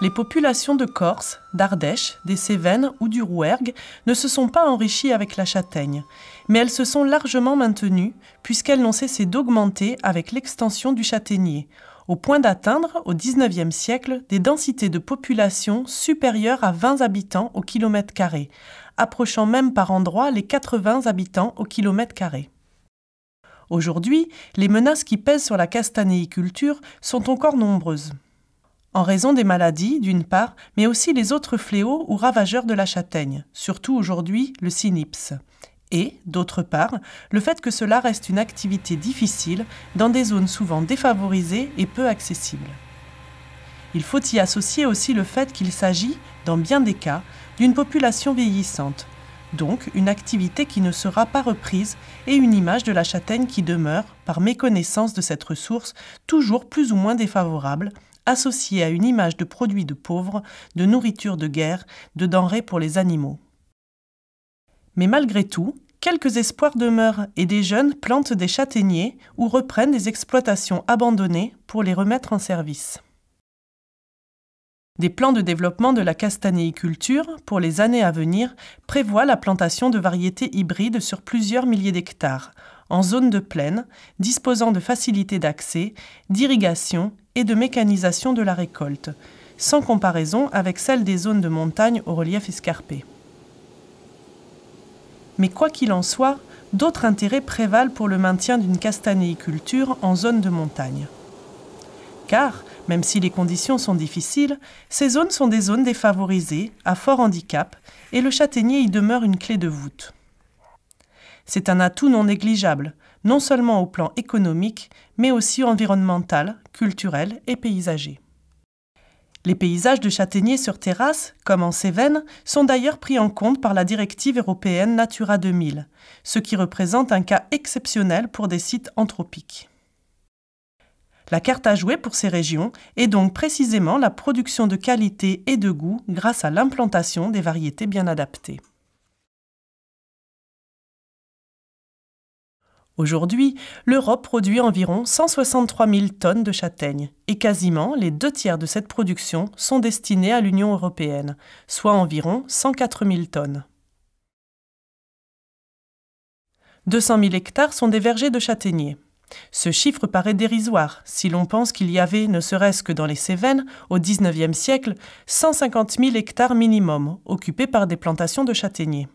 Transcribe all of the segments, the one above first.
les populations de Corse, d'Ardèche, des Cévennes ou du Rouergue ne se sont pas enrichies avec la châtaigne, mais elles se sont largement maintenues puisqu'elles n'ont cessé d'augmenter avec l'extension du châtaignier, au point d'atteindre, au XIXe siècle, des densités de population supérieures à 20 habitants au kilomètre carré, approchant même par endroits les 80 habitants au kilomètre carré. Aujourd'hui, les menaces qui pèsent sur la castanéiculture sont encore nombreuses en raison des maladies, d'une part, mais aussi les autres fléaux ou ravageurs de la châtaigne, surtout aujourd'hui le synipse. Et, d'autre part, le fait que cela reste une activité difficile dans des zones souvent défavorisées et peu accessibles. Il faut y associer aussi le fait qu'il s'agit, dans bien des cas, d'une population vieillissante, donc une activité qui ne sera pas reprise et une image de la châtaigne qui demeure, par méconnaissance de cette ressource, toujours plus ou moins défavorable, associés à une image de produits de pauvres, de nourriture de guerre, de denrées pour les animaux. Mais malgré tout, quelques espoirs demeurent et des jeunes plantent des châtaigniers ou reprennent des exploitations abandonnées pour les remettre en service. Des plans de développement de la castanéiculture pour les années à venir prévoient la plantation de variétés hybrides sur plusieurs milliers d'hectares, en zone de plaine, disposant de facilités d'accès, d'irrigation et de mécanisation de la récolte, sans comparaison avec celle des zones de montagne au relief escarpé. Mais quoi qu'il en soit, d'autres intérêts prévalent pour le maintien d'une castanéiculture en zone de montagne. Car, même si les conditions sont difficiles, ces zones sont des zones défavorisées, à fort handicap, et le châtaignier y demeure une clé de voûte. C'est un atout non négligeable, non seulement au plan économique, mais aussi environnemental, culturel et paysager. Les paysages de châtaigniers sur terrasse, comme en Cévennes, sont d'ailleurs pris en compte par la directive européenne Natura 2000, ce qui représente un cas exceptionnel pour des sites anthropiques. La carte à jouer pour ces régions est donc précisément la production de qualité et de goût grâce à l'implantation des variétés bien adaptées. Aujourd'hui, l'Europe produit environ 163 000 tonnes de châtaignes et quasiment les deux tiers de cette production sont destinés à l'Union européenne, soit environ 104 000 tonnes. 200 000 hectares sont des vergers de châtaigniers. Ce chiffre paraît dérisoire si l'on pense qu'il y avait, ne serait-ce que dans les Cévennes, au XIXe siècle, 150 000 hectares minimum occupés par des plantations de châtaigniers.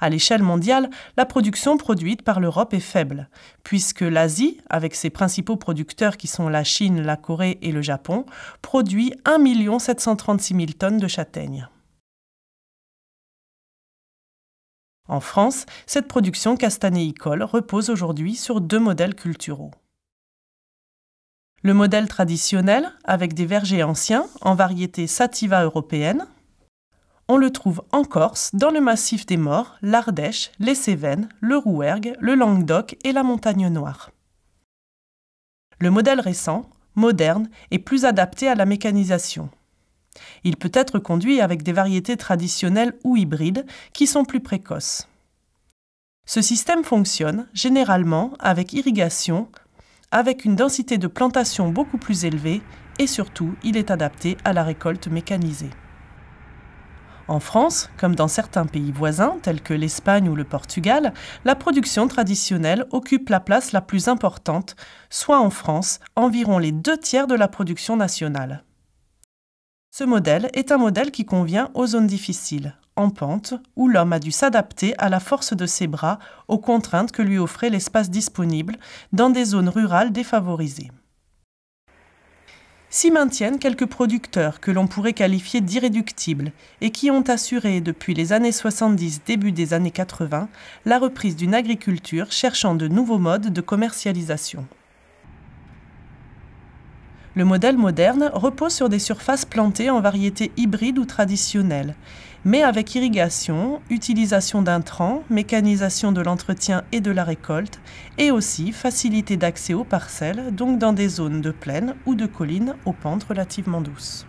À l'échelle mondiale, la production produite par l'Europe est faible, puisque l'Asie, avec ses principaux producteurs qui sont la Chine, la Corée et le Japon, produit 1 736 000 tonnes de châtaignes. En France, cette production castanéicole repose aujourd'hui sur deux modèles culturaux. Le modèle traditionnel, avec des vergers anciens en variété sativa européenne, on le trouve en Corse, dans le massif des Morts, l'Ardèche, les Cévennes, le Rouergue, le Languedoc et la Montagne Noire. Le modèle récent, moderne, est plus adapté à la mécanisation. Il peut être conduit avec des variétés traditionnelles ou hybrides qui sont plus précoces. Ce système fonctionne généralement avec irrigation, avec une densité de plantation beaucoup plus élevée et surtout il est adapté à la récolte mécanisée. En France, comme dans certains pays voisins tels que l'Espagne ou le Portugal, la production traditionnelle occupe la place la plus importante, soit en France environ les deux tiers de la production nationale. Ce modèle est un modèle qui convient aux zones difficiles, en pente, où l'homme a dû s'adapter à la force de ses bras aux contraintes que lui offrait l'espace disponible dans des zones rurales défavorisées s'y maintiennent quelques producteurs que l'on pourrait qualifier d'irréductibles et qui ont assuré depuis les années 70 début des années 80 la reprise d'une agriculture cherchant de nouveaux modes de commercialisation. Le modèle moderne repose sur des surfaces plantées en variétés hybrides ou traditionnelles mais avec irrigation, utilisation d'intrants, mécanisation de l'entretien et de la récolte, et aussi facilité d'accès aux parcelles, donc dans des zones de plaine ou de collines aux pentes relativement douces.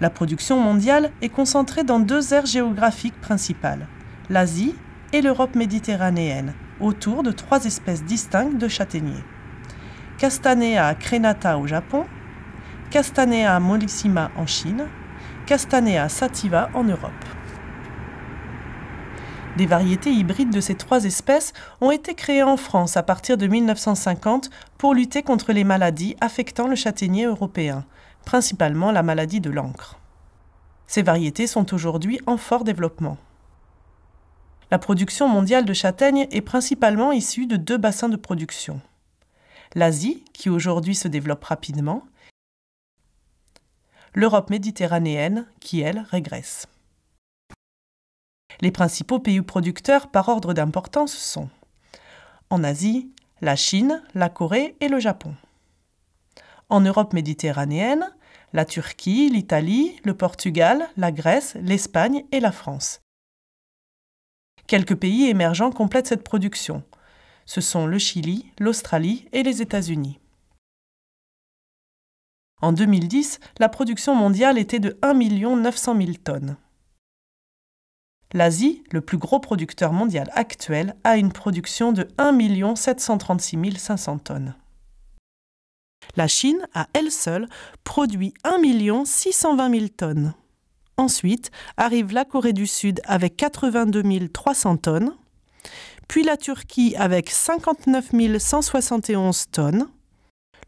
La production mondiale est concentrée dans deux aires géographiques principales, l'Asie et l'Europe méditerranéenne, autour de trois espèces distinctes de châtaigniers. Castanea crenata au Japon, Castanea mollissima en Chine Castanea sativa en Europe. Des variétés hybrides de ces trois espèces ont été créées en France à partir de 1950 pour lutter contre les maladies affectant le châtaignier européen, principalement la maladie de l'encre. Ces variétés sont aujourd'hui en fort développement. La production mondiale de châtaignes est principalement issue de deux bassins de production. L'Asie, qui aujourd'hui se développe rapidement, l'Europe méditerranéenne, qui, elle, régresse. Les principaux pays producteurs par ordre d'importance sont en Asie, la Chine, la Corée et le Japon. En Europe méditerranéenne, la Turquie, l'Italie, le Portugal, la Grèce, l'Espagne et la France. Quelques pays émergents complètent cette production. Ce sont le Chili, l'Australie et les États-Unis. En 2010, la production mondiale était de 1 900 000 tonnes. L'Asie, le plus gros producteur mondial actuel, a une production de 1 736 500 tonnes. La Chine, à elle seule, produit 1 620 000 tonnes. Ensuite arrive la Corée du Sud avec 82 300 tonnes, puis la Turquie avec 59 171 tonnes,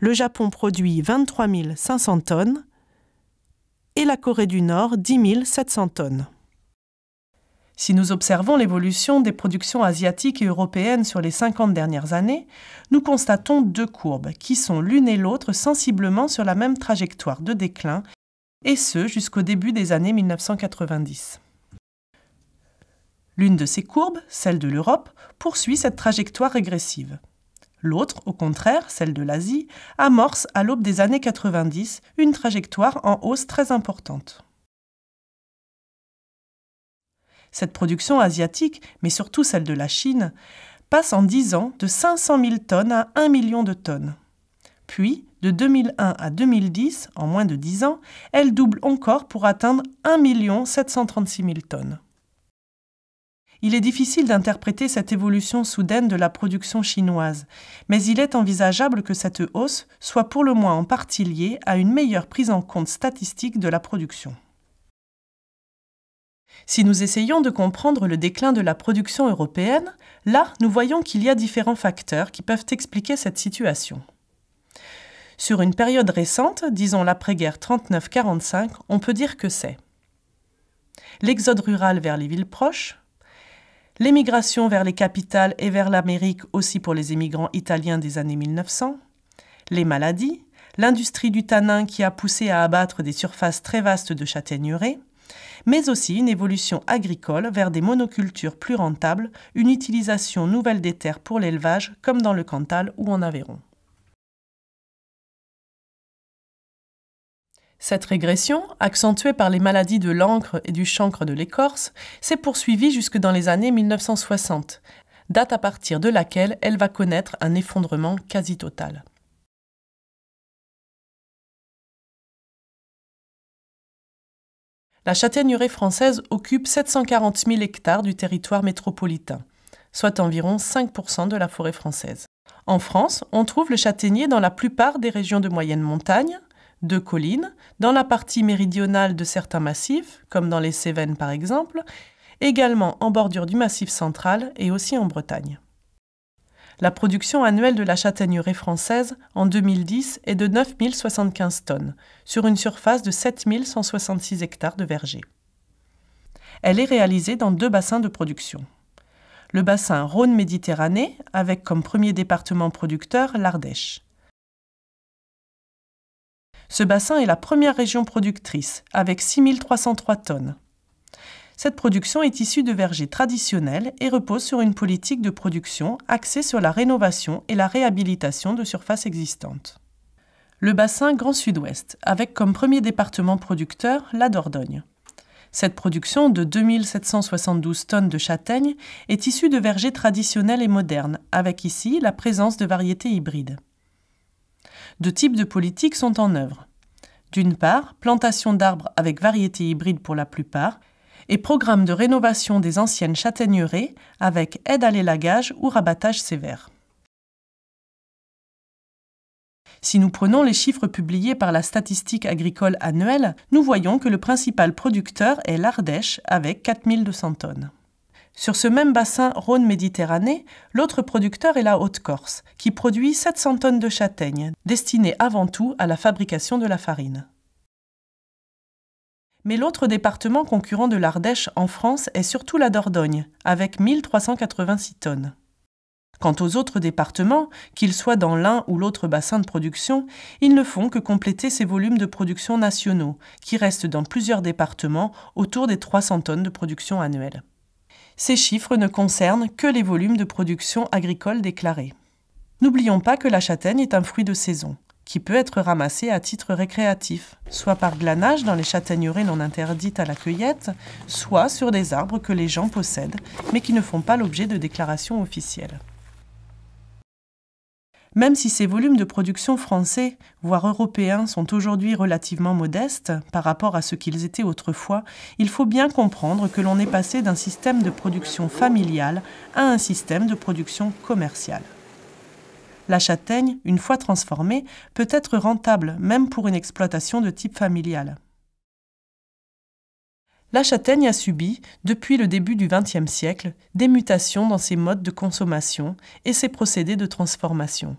le Japon produit 23 500 tonnes et la Corée du Nord 10 700 tonnes. Si nous observons l'évolution des productions asiatiques et européennes sur les 50 dernières années, nous constatons deux courbes qui sont l'une et l'autre sensiblement sur la même trajectoire de déclin, et ce jusqu'au début des années 1990. L'une de ces courbes, celle de l'Europe, poursuit cette trajectoire régressive. L'autre, au contraire, celle de l'Asie, amorce à l'aube des années 90 une trajectoire en hausse très importante. Cette production asiatique, mais surtout celle de la Chine, passe en 10 ans de 500 000 tonnes à 1 million de tonnes. Puis, de 2001 à 2010, en moins de 10 ans, elle double encore pour atteindre 1 736 000 tonnes. Il est difficile d'interpréter cette évolution soudaine de la production chinoise, mais il est envisageable que cette hausse soit pour le moins en partie liée à une meilleure prise en compte statistique de la production. Si nous essayons de comprendre le déclin de la production européenne, là, nous voyons qu'il y a différents facteurs qui peuvent expliquer cette situation. Sur une période récente, disons l'après-guerre 39-45, on peut dire que c'est l'exode rural vers les villes proches, l'émigration vers les capitales et vers l'Amérique aussi pour les émigrants italiens des années 1900, les maladies, l'industrie du tanin qui a poussé à abattre des surfaces très vastes de châtaigneraies, mais aussi une évolution agricole vers des monocultures plus rentables, une utilisation nouvelle des terres pour l'élevage comme dans le Cantal ou en Aveyron. Cette régression, accentuée par les maladies de l'encre et du chancre de l'écorce, s'est poursuivie jusque dans les années 1960, date à partir de laquelle elle va connaître un effondrement quasi total. La châtaigneraie française occupe 740 000 hectares du territoire métropolitain, soit environ 5% de la forêt française. En France, on trouve le châtaignier dans la plupart des régions de moyenne montagne, de collines, dans la partie méridionale de certains massifs, comme dans les Cévennes par exemple, également en bordure du massif central et aussi en Bretagne. La production annuelle de la châtaignerie française en 2010 est de 9075 tonnes, sur une surface de 7166 hectares de vergers. Elle est réalisée dans deux bassins de production. Le bassin Rhône-Méditerranée, avec comme premier département producteur l'Ardèche, ce bassin est la première région productrice, avec 6303 tonnes. Cette production est issue de vergers traditionnels et repose sur une politique de production axée sur la rénovation et la réhabilitation de surfaces existantes. Le bassin Grand Sud-Ouest, avec comme premier département producteur la Dordogne. Cette production de 2772 tonnes de châtaignes est issue de vergers traditionnels et modernes, avec ici la présence de variétés hybrides deux types de politiques sont en œuvre. D'une part, plantation d'arbres avec variétés hybrides pour la plupart, et programme de rénovation des anciennes châtaigneraies avec aide à l'élagage ou rabattage sévère. Si nous prenons les chiffres publiés par la statistique agricole annuelle, nous voyons que le principal producteur est l'Ardèche avec 4200 tonnes. Sur ce même bassin Rhône-Méditerranée, l'autre producteur est la Haute-Corse, qui produit 700 tonnes de châtaignes, destinées avant tout à la fabrication de la farine. Mais l'autre département concurrent de l'Ardèche en France est surtout la Dordogne, avec 1386 tonnes. Quant aux autres départements, qu'ils soient dans l'un ou l'autre bassin de production, ils ne font que compléter ces volumes de production nationaux, qui restent dans plusieurs départements autour des 300 tonnes de production annuelle. Ces chiffres ne concernent que les volumes de production agricole déclarés. N'oublions pas que la châtaigne est un fruit de saison, qui peut être ramassé à titre récréatif, soit par glanage dans les châtaigneraies non interdites à la cueillette, soit sur des arbres que les gens possèdent, mais qui ne font pas l'objet de déclarations officielles. Même si ces volumes de production français, voire européens, sont aujourd'hui relativement modestes par rapport à ce qu'ils étaient autrefois, il faut bien comprendre que l'on est passé d'un système de production familiale à un système de production commerciale. La châtaigne, une fois transformée, peut être rentable même pour une exploitation de type familial la châtaigne a subi, depuis le début du XXe siècle, des mutations dans ses modes de consommation et ses procédés de transformation.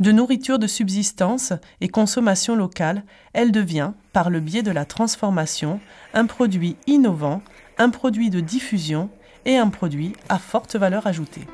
De nourriture de subsistance et consommation locale, elle devient, par le biais de la transformation, un produit innovant, un produit de diffusion et un produit à forte valeur ajoutée.